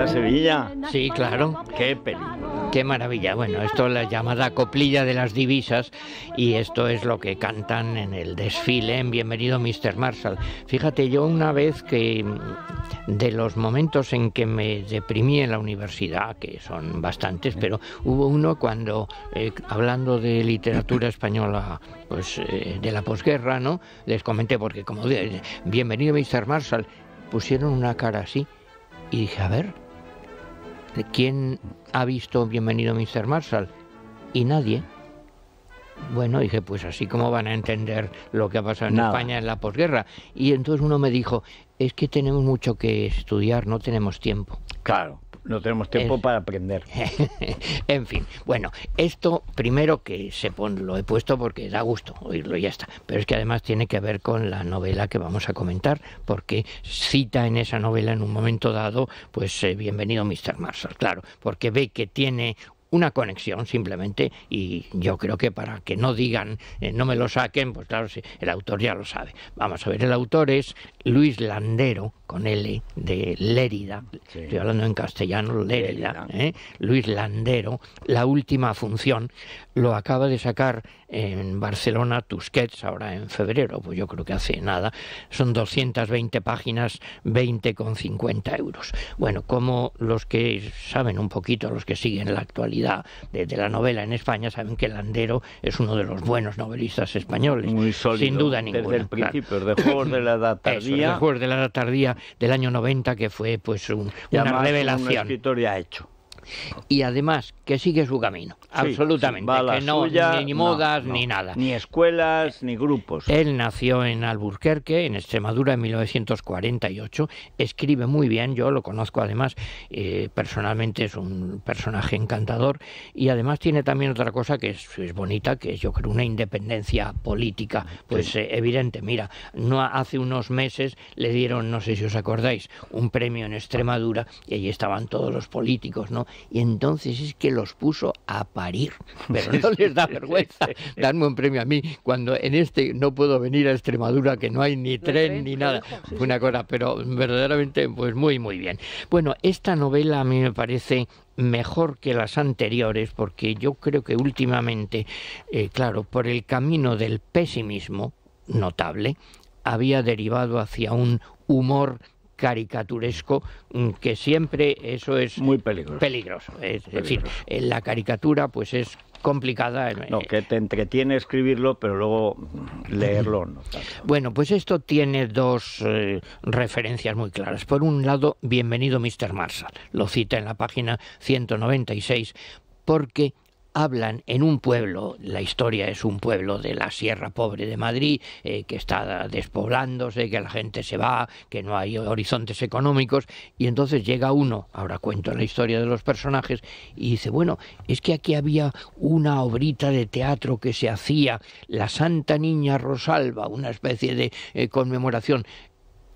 Está Sevilla. Sí, claro. Qué película. Qué maravilla. Bueno, esto es la llamada coplilla de las divisas y esto es lo que cantan en el desfile en Bienvenido Mr. Marshall. Fíjate, yo una vez que mm, de los momentos en que me deprimí en la universidad, que son bastantes, pero hubo uno cuando, eh, hablando de literatura española pues, eh, de la posguerra, ¿no? Les comenté, porque como Bienvenido Mr. Marshall, pusieron una cara así y dije, a ver, este, ¿quién ha visto Bienvenido Mr. Marshall? Y nadie. Bueno, dije, pues así como van a entender lo que ha pasado en España en la posguerra. Y entonces uno me dijo, es que tenemos mucho que estudiar, no tenemos tiempo. Claro. No tenemos tiempo para aprender. en fin, bueno, esto primero que se pone, lo he puesto porque da gusto oírlo y ya está. Pero es que además tiene que ver con la novela que vamos a comentar, porque cita en esa novela en un momento dado, pues eh, bienvenido Mr. Marshall, claro, porque ve que tiene una conexión simplemente y yo creo que para que no digan, eh, no me lo saquen, pues claro, el autor ya lo sabe. Vamos a ver, el autor es Luis Landero, con L, de Lérida, estoy hablando en castellano, Lérida, ¿eh? Luis Landero, La Última Función, lo acaba de sacar en Barcelona, Tusquets, ahora en febrero, pues yo creo que hace nada, son 220 páginas, 20 con 50 euros. Bueno, como los que saben un poquito, los que siguen la actualidad de, la novela en España, saben que Landero es uno de los buenos novelistas españoles, sin duda ninguna. Desde el principio, de Juegos de la Edad Tardía. de Juegos de la Tardía del año 90, que fue pues una revelación. Un escritor ya hecho y además que sigue su camino, absolutamente, que ni modas ni nada. Ni escuelas ni grupos. Él nació en Alburquerque, en Extremadura, en 1948, escribe muy bien, yo lo conozco además eh, personalmente, es un personaje encantador y además tiene también otra cosa que es, bonita, que es yo creo una independencia política, pues eh, evidente, mira, no hace unos meses le dieron, no sé si os acordáis, un premio en Extremadura y allí estaban todos los políticos, ¿no? y entonces es que los puso a parir. Pero no les da vergüenza darme un premio a mí cuando en este no puedo venir a Extremadura, que no hay ni tren ni nada. Fue una cosa, pero verdaderamente, pues muy, muy bien. Bueno, esta novela a mí me parece mejor que las anteriores, porque yo creo que últimamente, eh, claro, por el camino del pesimismo notable, había derivado hacia un humor caricaturesco mm, que siempre eso es muy peligroso. Es, decir, en eh, la caricatura pues es complicada. Eh, no, eh. que te entretiene escribirlo, pero luego mm, leerlo no. Bueno, pues esto tiene dos referencias muy claras. Por un lado, bienvenido Mr. Marshall. Lo cita en la página 196 porque hablan en un pueblo, la historia es un pueblo de la Sierra Pobre de Madrid, eh, que está despoblándose, que la gente se va, que no hay horizontes económicos, y entonces llega uno, ahora cuento la historia de los personajes, y dice, bueno, es que aquí había una obrita de teatro que se hacía, la Santa Niña Rosalba, una especie de eh, conmemoración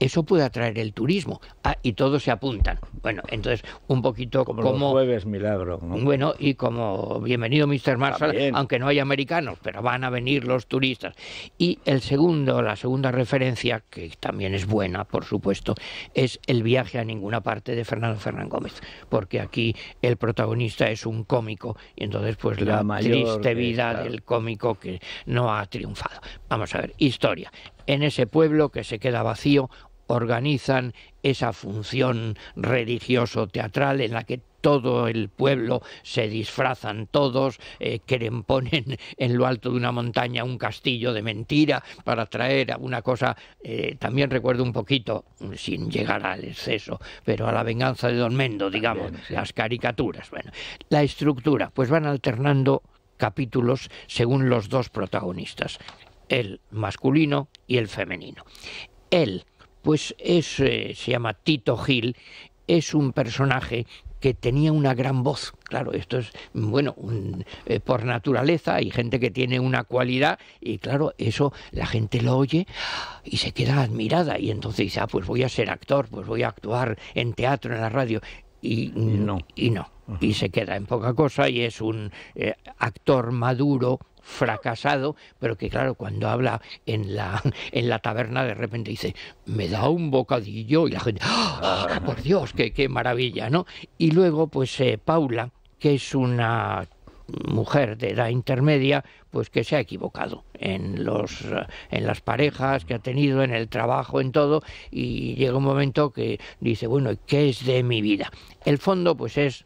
eso puede atraer el turismo. Ah, y todos se apuntan. Bueno, entonces, un poquito como... jueves milagro. Bueno, y como bienvenido Mr. Marshall, aunque no hay americanos, pero van a venir los turistas. Y el segundo, la segunda referencia, que también es buena, por supuesto, es el viaje a ninguna parte de Fernando Fernán Gómez, porque aquí el protagonista es un cómico y entonces pues la, triste vida del cómico que no ha triunfado. Vamos a ver, historia. En ese pueblo que se queda vacío, organizan esa función religioso-teatral en la que todo el pueblo, se disfrazan todos, eh, quieren le ponen en lo alto de una montaña un castillo de mentira para traer una cosa, eh, también recuerdo un poquito, sin llegar al exceso, pero a la venganza de Don Mendo, digamos, las caricaturas. Bueno, la estructura, pues van alternando capítulos según los dos protagonistas, el masculino y el femenino. Él pues es, se llama Tito Gil, es un personaje que tenía una gran voz. Claro, esto es, bueno, eh, por naturaleza hay gente que tiene una cualidad y claro, eso la gente lo oye y se queda admirada y entonces dice, ah, pues voy a ser actor, pues voy a actuar en teatro, en la radio y no. Y, no. y se queda en poca cosa y es un eh, actor maduro fracasado, pero que claro, cuando habla en la, en la taberna de repente dice, me da un bocadillo y la gente, ¡Ah! por Dios, qué, qué maravilla, ¿no? Y luego pues eh, Paula, que es una mujer de edad intermedia, pues que se ha equivocado en los eh, en las parejas que ha tenido, en el trabajo, en todo, y llega un momento que dice, bueno, ¿qué es de mi vida? El fondo, pues es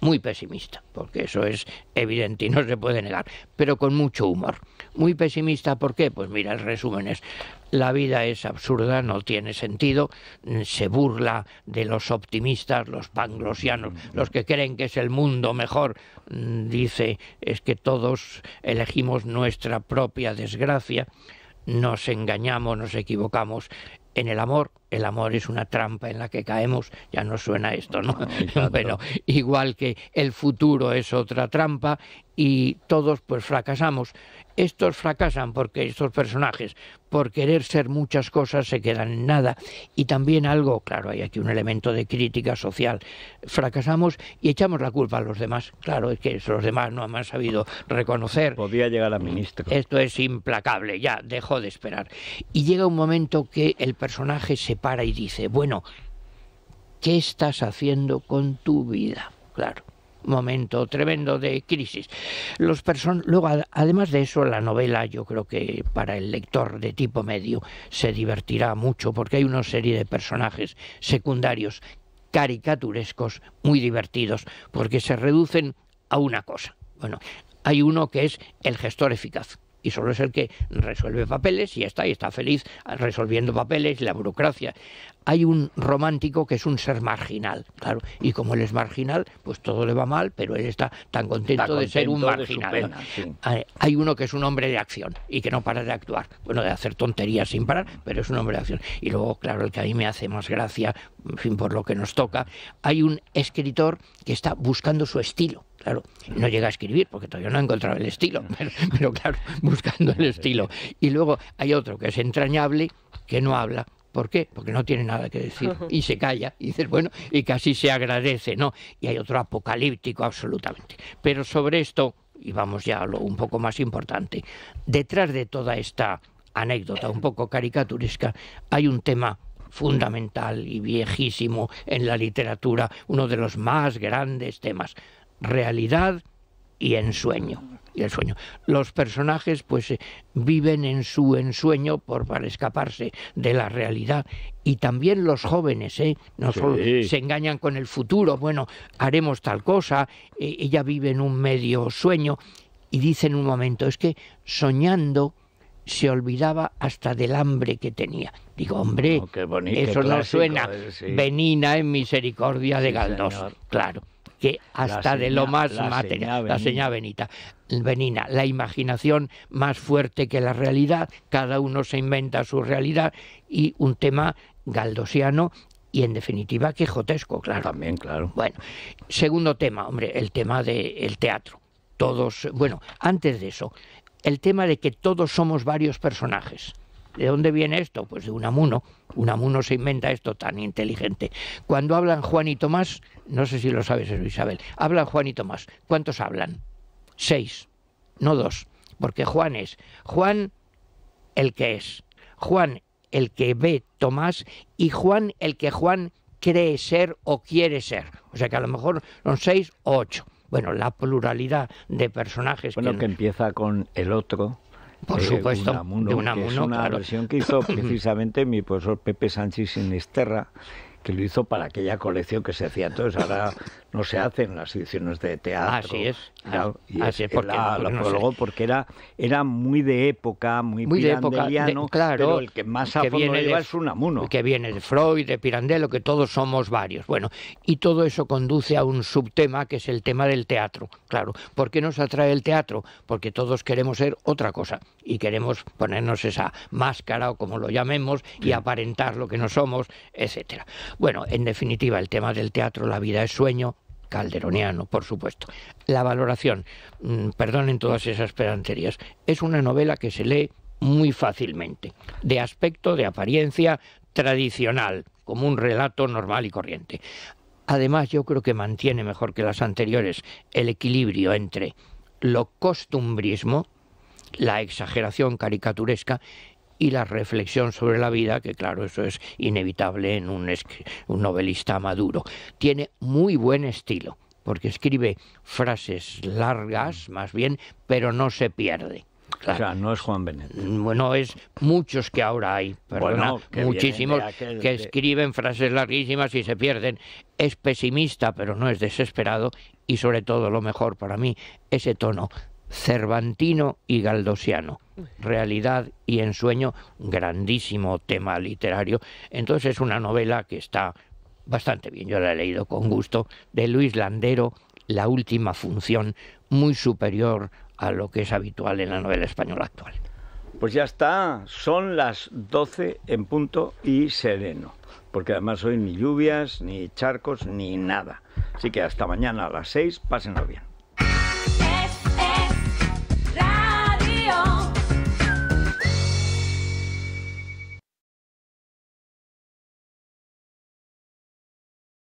muy pesimista, porque eso es evidente y no se puede negar, pero con mucho humor. Muy pesimista, ¿por qué? Pues mira, el resumen es, la vida es absurda, no tiene sentido, mm, se burla de los optimistas, los panglosianos, mm, los mm. que creen que es el mundo mejor, dice, es que todos elegimos nuestra propia desgracia, nos engañamos, nos equivocamos en el amor, el amor es una trampa en la que caemos, ya no suena esto, ¿no? bueno, igual que el futuro es otra trampa y todos pues fracasamos. Estos fracasan porque estos personajes, por querer ser muchas cosas, se quedan en nada. Y también algo, claro, hay aquí un elemento de crítica social. Fracasamos y echamos la culpa a los demás. Claro, es que los demás no han sabido reconocer. Podía llegar a ministro. Esto es implacable, ya, dejó de esperar. Y llega un momento que el personaje se para y dice, bueno, ¿qué estás haciendo con tu vida? Claro momento tremendo de crisis. Los Luego, además de eso, la novela yo creo que para el lector de tipo medio se divertirá mucho porque hay una serie de personajes secundarios caricaturescos muy divertidos porque se reducen a una cosa. Bueno, hay uno que es el gestor eficaz y solo es el que resuelve papeles y está, y está feliz resolviendo papeles, la burocracia hay un romántico que es un ser marginal, claro, y como él es marginal, pues todo le va mal, pero él está tan contento, de ser un marginal. Hay uno que es un hombre de acción y que no para de actuar, bueno, de hacer tonterías sin parar, pero es un hombre de acción. Y luego, claro, el que a mí me hace más gracia, en fin, por lo que nos toca, hay un escritor que está buscando su estilo claro, no llega a escribir porque todavía no ha encontrado el estilo, pero, claro, buscando el estilo. Y luego hay otro que es entrañable, que no habla, ¿Por qué? Porque no tiene nada que decir. Y se calla, y dices, bueno, y casi se agradece, ¿no? Y hay otro apocalíptico absolutamente. Pero sobre esto, y vamos ya a lo un poco más importante, detrás de toda esta anécdota un poco caricaturesca, hay un tema fundamental y viejísimo en la literatura, uno de los más grandes temas, realidad y ensueño el sueño. Los personajes pues eh, viven en su ensueño por, para escaparse de la realidad y también los jóvenes, ¿eh? No se engañan con el futuro, bueno, haremos tal cosa, e, ella vive en un medio sueño y dice en un momento, es que soñando se olvidaba hasta del hambre que tenía. Digo, hombre, oh, eso no suena. Venina eh, en misericordia de Galdós. Claro que hasta de lo más la la señal Benita, Benina, la imaginación más fuerte que la realidad, cada uno se inventa su realidad y un tema galdosiano y en definitiva quijotesco, claro. También, claro. Bueno, segundo tema, hombre, el tema del el teatro. Todos, bueno, antes de eso, el tema de que todos somos varios personajes. ¿De dónde viene esto? Pues de Unamuno. Unamuno se inventa esto tan inteligente. Cuando hablan Juan y Tomás, no sé si lo sabes Isabel, hablan Juan y Tomás. ¿Cuántos hablan? Seis, no dos. Porque Juan es Juan el que es, Juan el que ve Tomás y Juan el que Juan cree ser o quiere ser. O sea que a lo mejor son seis o ocho. Bueno, la pluralidad de personajes. Bueno, que empieza con el otro por eh, supuesto, de es una versión que hizo precisamente mi profesor Pepe Sánchez Sinisterra, que lo hizo para aquella colección que se hacía entonces. Ahora no se hacen las ediciones de teatro. Así es. Ah, porque, porque era, era muy de época, muy, muy de época, claro, el que más a fondo es Que viene de Freud, de Pirandello, que todos somos varios. Bueno, y todo eso conduce a un subtema que es el tema del teatro. Claro, ¿por qué nos atrae el teatro? Porque todos queremos ser otra cosa y queremos ponernos esa máscara o como lo llamemos y aparentar lo que no somos, etcétera. Bueno, en definitiva, el tema del teatro, la vida es sueño, calderoniano, por supuesto. La valoración, mm, perdonen todas esas pedanterías, es una novela que se lee muy fácilmente, de aspecto, de apariencia tradicional, como un relato normal y corriente. Además, yo creo que mantiene mejor que las anteriores el equilibrio entre lo costumbrismo, la exageración caricaturesca y la reflexión sobre la vida, que claro, eso es inevitable en un, novelista maduro. Tiene muy buen estilo, porque escribe frases largas, más bien, pero no se pierde. O sea, no es Juan Benet. Bueno, es muchos que ahora hay, perdona, muchísimos que escriben frases larguísimas y se pierden. Es pesimista, pero no es desesperado y sobre todo lo mejor para mí, ese tono cervantino y galdosiano. Realidad y ensueño, grandísimo tema literario. Entonces es una novela que está bastante bien, yo la he leído con gusto, de Luis Landero, La última función, muy superior a lo que es habitual en la novela española actual. Pues ya está, son las 12 en punto y sereno, porque además hoy ni lluvias, ni charcos, ni nada. Así que hasta mañana a las 6, pásenlo bien.